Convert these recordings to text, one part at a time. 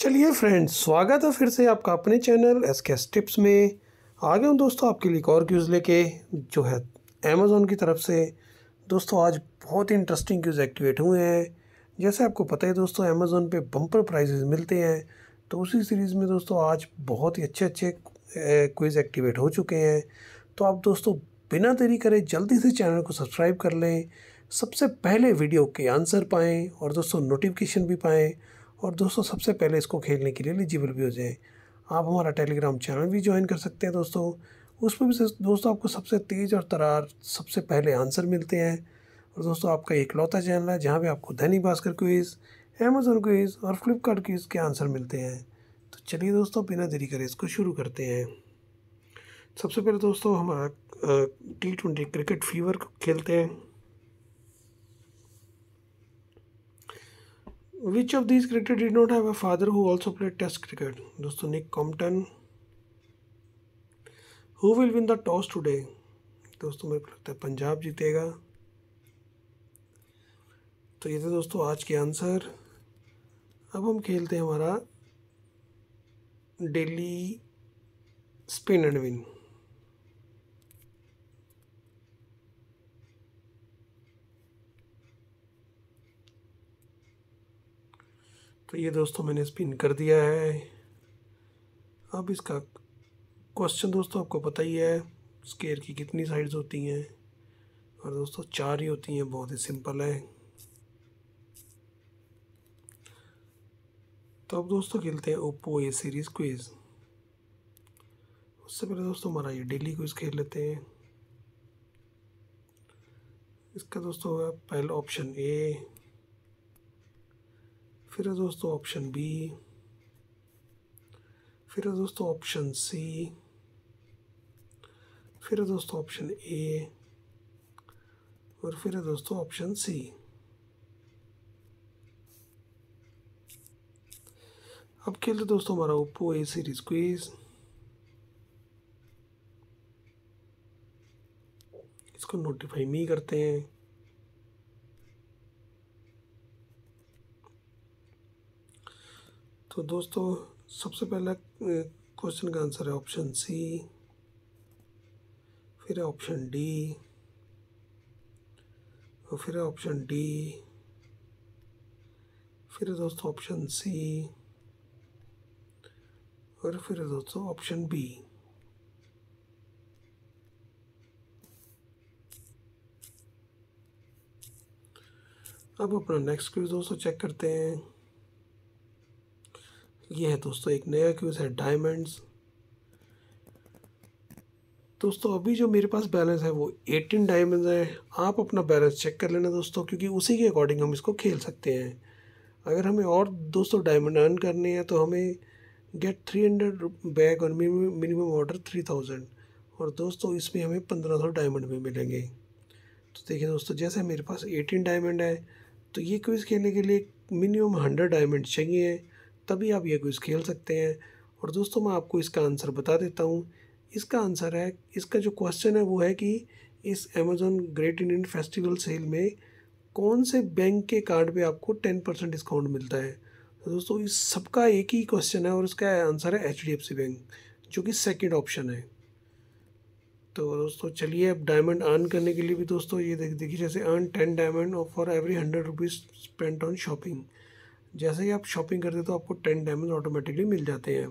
चलिए फ्रेंड्स स्वागत है फिर से आपका अपने चैनल एस के टिप्स में आ गए हूँ दोस्तों आपके लिए एक और क्यूज़ लेके जो है अमेज़ोन की तरफ से दोस्तों आज बहुत ही इंटरेस्टिंग क्यूज़ एक्टिवेट हुए हैं जैसे आपको पता है दोस्तों अमेज़ोन पे बम्पर प्राइजेज मिलते हैं तो उसी सीरीज़ में दोस्तों आज बहुत ही अच्छे अच्छे क्विज़ एक्टिवेट हो चुके हैं तो आप दोस्तों बिना देरी करें जल्दी से चैनल को सब्सक्राइब कर लें सबसे पहले वीडियो के आंसर पाएँ और दोस्तों नोटिफिकेशन भी पाएँ और दोस्तों सबसे पहले इसको खेलने के लिए एलिजिबल भी हो जाए आप हमारा टेलीग्राम चैनल भी ज्वाइन कर सकते हैं दोस्तों उसमें भी दोस्तों आपको सबसे तेज़ और तरार सबसे पहले आंसर मिलते हैं और दोस्तों आपका लौता चैनल है जहाँ पर आपको धनी भास्कर क्विज़ अमेजोन क्विज़ और फ्लिपकार्ट क्विज़ के आंसर मिलते हैं तो चलिए दोस्तों बिना देरी करें इसको शुरू करते हैं सबसे पहले दोस्तों हमारा टी ट्वेंटी क्रिकेट फीवर खेलते हैं which of this cricketer did not have a father who also played test cricket दोस्तों Nick Compton who will win the toss today दोस्तों मेरे को लगता है पंजाब जीतेगा तो ये थे दोस्तों आज के आंसर अब हम खेलते हैं हमारा डेली स्पिन एंड विन तो ये दोस्तों मैंने स्पिन कर दिया है अब इसका क्वेश्चन दोस्तों आपको पता ही है स्केयर की कितनी साइड्स होती हैं और दोस्तों चार ही होती हैं बहुत ही सिंपल है तो अब दोस्तों खेलते हैं ओप्पो ए सीरीज़ क्विज़ उससे पहले दोस्तों हमारा ये डेली क्विज खेल लेते हैं इसका दोस्तों पहला ऑप्शन ए फिर है दोस्तों ऑप्शन बी फिर है दोस्तों ऑप्शन सी फिर है दोस्तों ऑप्शन ए और फिर है दोस्तों ऑप्शन सी अब खेलते दोस्तों हमारा ओप्पो ए सीरीज क्वीज इसको नोटिफाई मी करते हैं तो दोस्तों सबसे पहला क्वेश्चन का आंसर है ऑप्शन सी फिर ऑप्शन डी और फिर ऑप्शन डी फिर दोस्तों ऑप्शन सी और फिर दोस्तों ऑप्शन बी अब अपना नेक्स्ट क्विज दोस्तों चेक करते हैं ये है दोस्तों एक नया क्यूज़ है डायमंड्स दोस्तों अभी जो मेरे पास बैलेंस है वो एटीन डायमंड है आप अपना बैलेंस चेक कर लेना दोस्तों क्योंकि उसी के अकॉर्डिंग हम इसको खेल सकते हैं अगर हमें और दोस्तों डायमंड अर्न करने हैं तो हमें गेट थ्री हंड्रेड बैग और मिनिमम ऑर्डर थ्री थाउजेंड और दोस्तों इसमें हमें पंद्रह सौ डायमंड भी मिलेंगे तो देखिए दोस्तों जैसे मेरे पास एटीन डायमंड है तो ये क्विज़ खेलने के लिए मिनिमम हंड्रेड डायमंड चाहिए तभी आप ये क्विज़ खेल सकते हैं और दोस्तों मैं आपको इसका आंसर बता देता हूँ इसका आंसर है इसका जो क्वेश्चन है वो है कि इस Amazon great Indian festival sale में कौन से बैंक के कार्ड पे आपको टेन परसेंट डिस्काउंट मिलता है तो दोस्तों इस सबका एक ही क्वेश्चन है और इसका आंसर है H D F C bank जो कि सेकेंड ऑप्शन है तो दोस्तों चलिए अब डायमंड अर्न करने के लिए भी दोस्तों ये देख देखिए जैसे earn ten diamond for every hundred rupees spent on shopping जैसे ही आप शॉपिंग करते तो आपको टेन डायमंड ऑटोमेटिकली मिल जाते हैं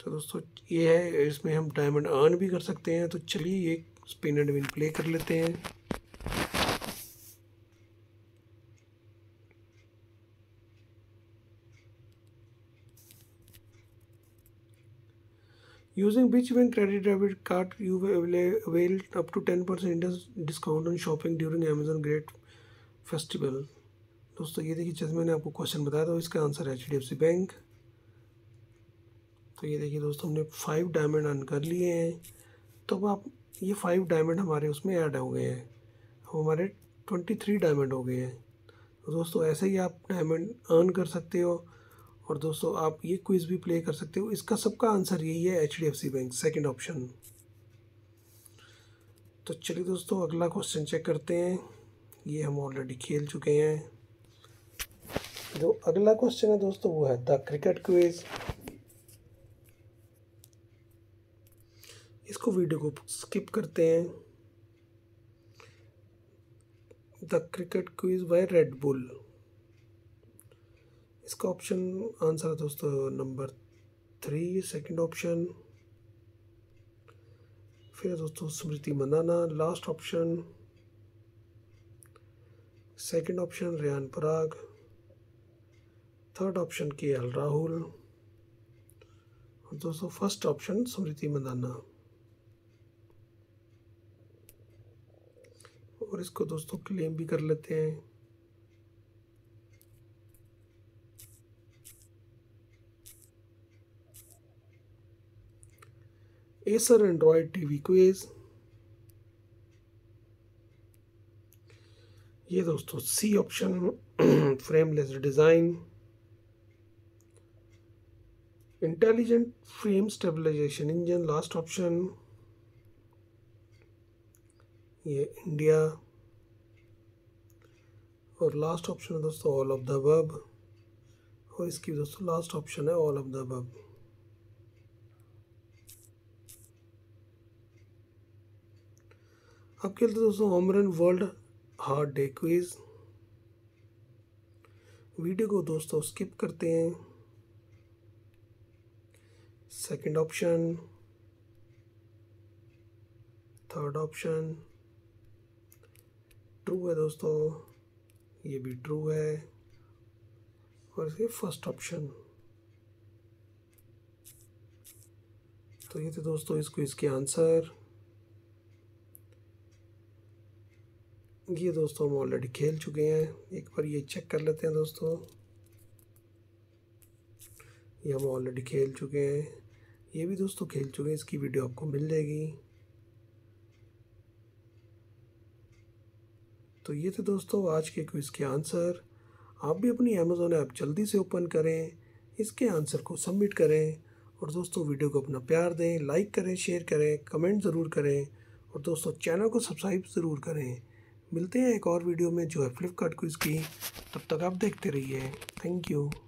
तो दोस्तों ये है इसमें हम डायमंड अर्न भी कर सकते हैं तो चलिए ये स्पिन एंड विन प्ले कर लेते हैं Using which when credit debit card you will avail up to 10% discount on shopping during Amazon Great Festival. दोस्तों ये देखिए जैसे मैंने आपको क्वेश्चन बताया था इसका आंसर है एच बैंक तो ये देखिए दोस्तों हमने फाइव डायमंड अन कर लिए हैं तो अब आप ये फाइव डायमंड हमारे उसमें ऐड हो गए हैं अब हमारे ट्वेंटी थ्री डायमंड हो गए हैं तो दोस्तों ऐसे ही आप डायमंड अर्न कर सकते हो और दोस्तों आप ये क्विज़ भी प्ले कर सकते हो इसका सबका आंसर यही है H D F C bank second option तो चलिए दोस्तों अगला क्वेश्चन चेक करते हैं ये हम ऑलरेडी खेल चुके हैं जो अगला क्वेश्चन है दोस्तों वो है द क्रिकेट क्विज इसको वीडियो को स्किप करते हैं the cricket quiz by Red Bull इसका ऑप्शन आंसर है दोस्तों नंबर थ्री सेकंड ऑप्शन फिर दोस्तों स्मृति मनाना last option second option Riyan Parag third option K L Rahul और दोस्तों फर्स्ट ऑप्शन स्मृति मंदाना और इसको दोस्तों क्लेम भी कर लेते हैं एसर एंड्रॉयड टीवी क्वेज़ ये दोस्तों C option frameless design intelligent frame stabilization engine last option ये इंडिया और लास्ट ऑप्शन है दोस्तों ऑल ऑफ द बब और इसकी दोस्तों लास्ट ऑप्शन है ऑल ऑफ द बब अब खेलते दोस्तों Omron world heart day quiz video को दोस्तों स्किप करते हैं second option third option true है दोस्तों ये भी ट्रू है और इसके फर्स्ट ऑप्शन तो ये थे दोस्तों इसको इसके आंसर ये दोस्तों हम ऑलरेडी खेल चुके हैं एक बार ये चेक कर लेते हैं दोस्तों ये हम ऑलरेडी खेल चुके हैं ये भी दोस्तों खेल चुके हैं इसकी वीडियो आपको मिल जाएगी तो ये थे दोस्तों आज के क्विज़ के आंसर आप भी अपनी अमेज़ोन ऐप जल्दी से ओपन करें इसके आंसर को सबमिट करें और दोस्तों वीडियो को अपना प्यार दें लाइक करें शेयर करें कमेंट ज़रूर करें और दोस्तों चैनल को सब्सक्राइब ज़रूर करें मिलते हैं एक और वीडियो में जो है फ्लिपकार्ट क्विज़ की तब तक आप देखते रहिए थैंक यू